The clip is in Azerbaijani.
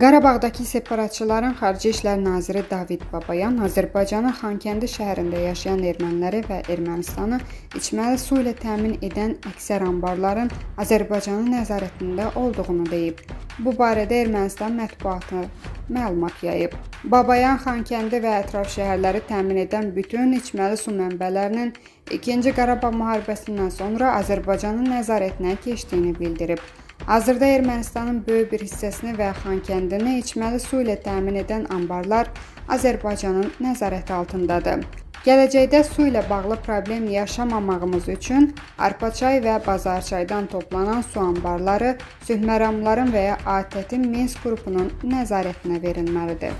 Qarabağdakı separatçıların Xarici İşlər naziri David Babayan Azərbaycanın Xankəndi şəhərində yaşayan erməniləri və Ermənistanı içməli su ilə təmin edən əksər anbarların Azərbaycanın nəzarətində olduğunu deyib. Bu barədə Ermənistan mətbuatı məlumat yayıb. Babayan Xankəndi və ətraf şəhərləri təmin edən bütün içməli su mənbələrinin 2-ci Qarabağ müharibəsindən sonra Azərbaycanın nəzarətinə keçdiyini bildirib. Hazırda Ermənistanın böyük bir hissəsini və Xankəndini içməli su ilə təmin edən anbarlar Azərbaycanın nəzarəti altındadır. Gələcəkdə su ilə bağlı problem yaşamamağımız üçün Arpaçay və Bazarçaydan toplanan su anbarları Sühməramların və ya ATƏT-in Minsk qrupunun nəzarətinə verilməlidir.